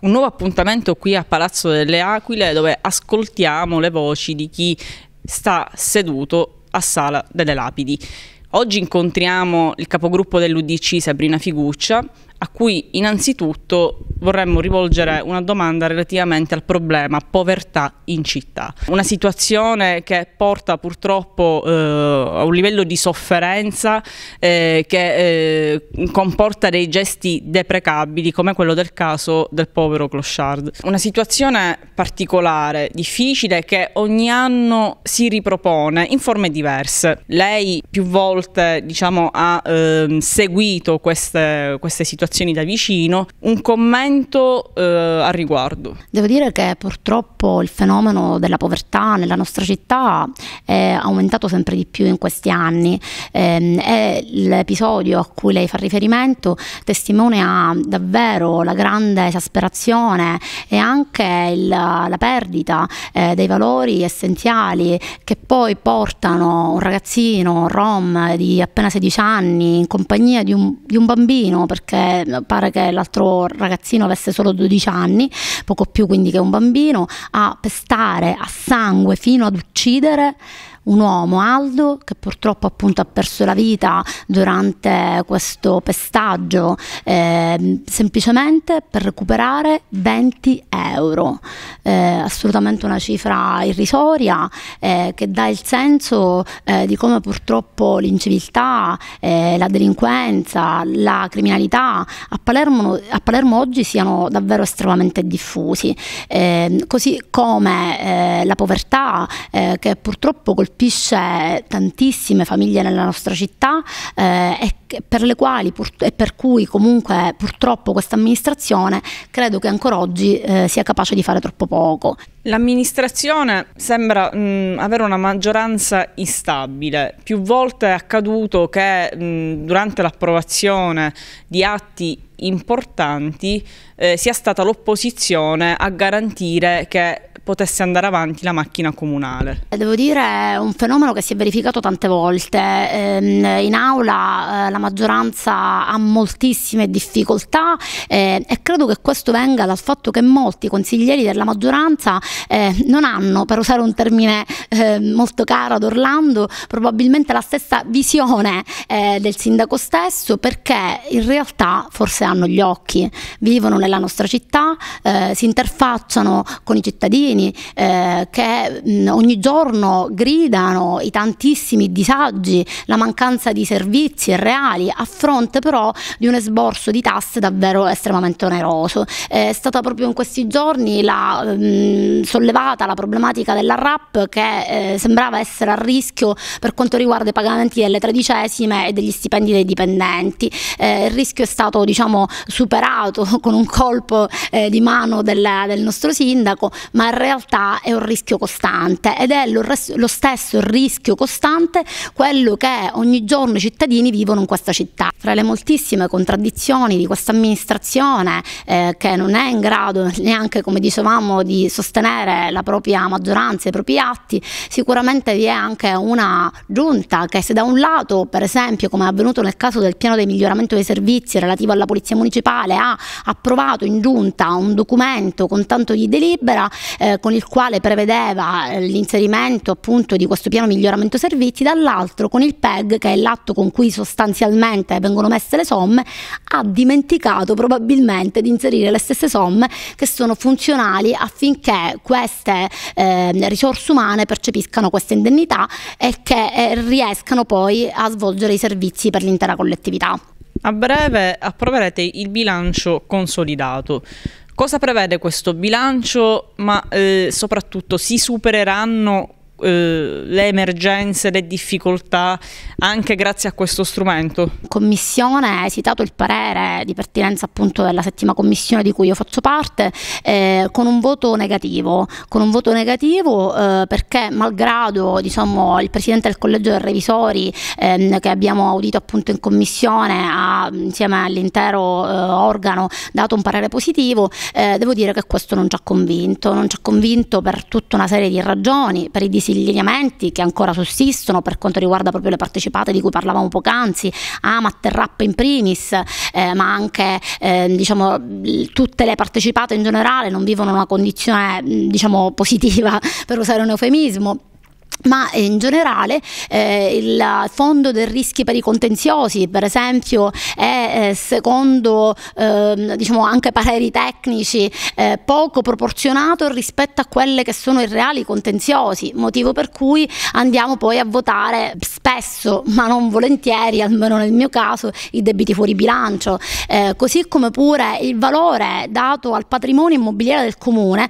un nuovo appuntamento qui a Palazzo delle Aquile dove ascoltiamo le voci di chi sta seduto a Sala delle Lapidi. Oggi incontriamo il capogruppo dell'UDC Sabrina Figuccia a cui innanzitutto vorremmo rivolgere una domanda relativamente al problema povertà in città. Una situazione che porta purtroppo eh, a un livello di sofferenza eh, che eh, comporta dei gesti deprecabili come quello del caso del povero Clochard. Una situazione particolare, difficile, che ogni anno si ripropone in forme diverse. Lei più volte diciamo, ha ehm, seguito queste, queste situazioni situazioni da vicino, un commento eh, al riguardo. Devo dire che purtroppo il fenomeno della povertà nella nostra città è aumentato sempre di più in questi anni eh, e l'episodio a cui lei fa riferimento testimonia davvero la grande esasperazione e anche il, la perdita eh, dei valori essenziali che poi portano un ragazzino rom di appena 16 anni in compagnia di un, di un bambino perché eh, pare che l'altro ragazzino avesse solo 12 anni, poco più quindi che un bambino, a pestare a sangue fino ad uccidere un uomo, Aldo, che purtroppo appunto ha perso la vita durante questo pestaggio, eh, semplicemente per recuperare 20 euro eh, assolutamente una cifra irrisoria eh, che dà il senso eh, di come purtroppo l'inciviltà, eh, la delinquenza, la criminalità a Palermo, a Palermo, oggi siano davvero estremamente diffusi, ehm, così come eh, la povertà eh, che purtroppo colpisce tantissime famiglie nella nostra città e per le quali pur, e per cui comunque purtroppo questa amministrazione credo che ancora oggi eh, sia capace di fare troppo poco. L'amministrazione sembra mh, mm, avere una maggioranza instabile. Più volte è accaduto che mh, mm, durante l'approvazione di atti importanti eh, sia stata l'opposizione a garantire che potesse andare avanti la macchina comunale. Eh, devo dire è un fenomeno che si è verificato tante volte. Ehm, in aula eh, la maggioranza ha moltissime difficoltà eh, e credo che questo venga dal fatto che molti consiglieri della maggioranza non hanno, per usare un termine molto caro ad Orlando, probabilmente la stessa visione del sindaco stesso perché in realtà forse hanno gli occhi, vivono nella nostra città, eh, si interfacciano con i cittadini eh, che mh, mm, ogni giorno gridano i tantissimi disagi, la mancanza di servizi reali, a fronte però di un esborso di tasse davvero estremamente oneroso. Eh, è stata proprio in questi giorni la, mh, mm, sollevata la problematica della RAP che eh, sembrava essere a rischio per quanto riguarda i pagamenti delle tredicesime e degli stipendi dei dipendenti. Eh, il rischio è stato diciamo abbiamo superato con un colpo eh, di mano del, del, nostro sindaco, ma in realtà è un rischio costante ed è lo, res- lo stesso rischio costante quello che ogni giorno i cittadini vivono in questa città. Tra le moltissime contraddizioni di questa amministrazione eh, che non è in grado neanche, come dicevamo, di sostenere la propria maggioranza, i propri atti, sicuramente vi è anche una giunta che se da un lato, per esempio, come è avvenuto nel caso del piano di miglioramento dei servizi relativo alla polizia, polizia municipale ha approvato in giunta un documento con tanto di delibera eh, con il quale prevedeva eh, l'inserimento appunto di questo piano miglioramento servizi, dall'altro con il PEG che è l'atto con cui sostanzialmente vengono messe le somme, ha dimenticato probabilmente di inserire le stesse somme che sono funzionali affinché queste eh, risorse umane percepiscano questa indennità e che eh, riescano poi a svolgere i servizi per l'intera collettività. A breve approverete il bilancio consolidato. Cosa prevede questo bilancio, ma eh, soprattutto si supereranno eh, le emergenze, le difficoltà anche grazie a questo strumento? Commissione, ha esitato il parere di pertinenza appunto della settima commissione di cui io faccio parte, eh, con un voto negativo, con un voto negativo eh, perché malgrado diciamo, il Presidente del Collegio dei Revisori ehm, che abbiamo audito appunto in commissione ha insieme all'intero eh, organo dato un parere positivo, eh, devo dire che questo non ci ha convinto, non ci ha convinto per tutta una serie di ragioni, per i disegni precisi lineamenti che ancora sussistono per quanto riguarda proprio le partecipate di cui parlavamo poc'anzi, Amat e Rap in primis, eh, ma anche eh, diciamo, tutte le partecipate in generale non vivono una condizione diciamo, positiva, per usare un eufemismo ma eh, in generale eh, il fondo dei rischi per i contenziosi per esempio è eh, secondo eh, diciamo anche pareri tecnici eh, poco proporzionato rispetto a quelle che sono i reali contenziosi motivo per cui andiamo poi a votare spesso ma non volentieri almeno nel mio caso i debiti fuori bilancio così come pure il valore dato al patrimonio immobiliare del comune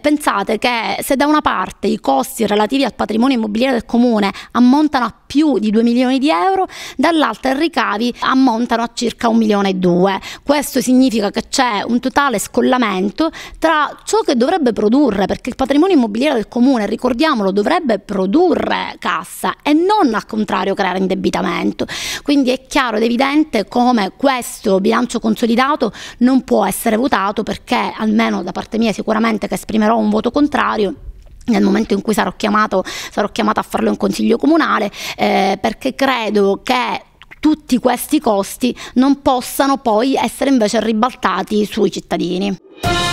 pensate che se da una parte i costi relativi al patrimonio patrimonio immobiliare del comune ammontano a più di 2 milioni di euro, dall'altra i ricavi ammontano a circa 1 milione e 2. Questo significa che c'è un totale scollamento tra ciò che dovrebbe produrre, perché il patrimonio immobiliare del comune, ricordiamolo, dovrebbe produrre cassa e non al contrario creare indebitamento. Quindi è chiaro ed evidente come questo bilancio consolidato non può essere votato perché almeno da parte mia sicuramente che esprimerò un voto contrario nel momento in cui sarò, chiamato, sarò chiamata a farlo in consiglio comunale, eh, perché credo che tutti questi costi non possano poi essere invece ribaltati sui cittadini.